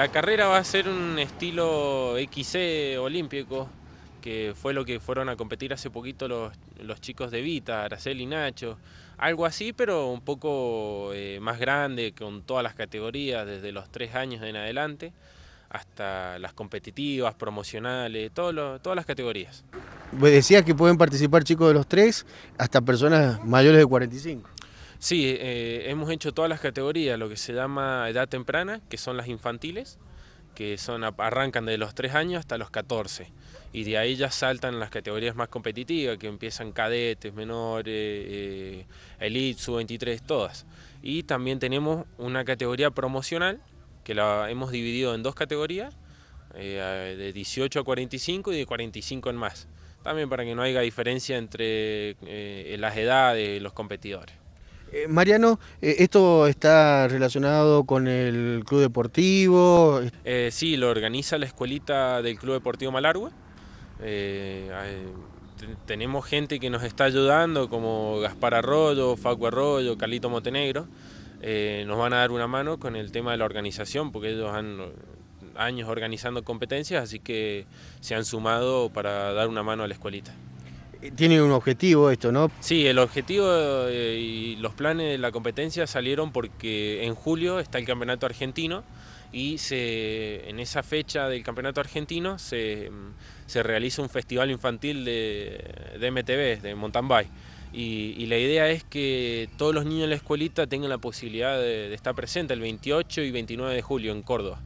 la carrera va a ser un estilo XC olímpico, que fue lo que fueron a competir hace poquito los, chicos de Vita, Araceli Nacho. Algo así, pero un poco eh, más grande, con todas las categorías, desde los tres años en adelante hasta las competitivas, promocionales, todas las categorías. Decías que pueden participar chicos de los tres hasta personas mayores de 45. Sí, eh, hemos hecho todas las categorías, lo que se llama edad temprana, que son las infantiles, que son, arrancan de los 3 años hasta los 14. Y de ahí ya saltan las categorías más competitivas, que empiezan cadetes, menores, eh, elite, sub-23, todas. Y también tenemos una categoría promocional, que la hemos dividido en dos categorías, eh, de 18 a 45 y de 45 en más. También para que no haya diferencia entre las edades de los competidores. Eh, Mariano, eh, ¿esto está relacionado con el Club Deportivo? Eh, sí, lo organiza la escuelita del Club Deportivo Malargue. tenemos gente que nos está ayudando, como Gaspar Arroyo, Facu Arroyo, Carlito Montenegro. nos van a dar una mano con el tema de la organización, porque ellos han años organizando competencias, así que se han sumado para dar una mano a la escuelita tiene un objetivo esto, ¿no? Sí, el objetivo eh, y los planes de la competencia salieron porque en julio está el Campeonato Argentino y se, en esa fecha del Campeonato Argentino se, realiza un festival infantil de, de MTB, de mountain bike. Y, la idea es que todos los niños de la escuelita tengan la posibilidad de, de estar presentes el 28 y 29 de julio en Córdoba.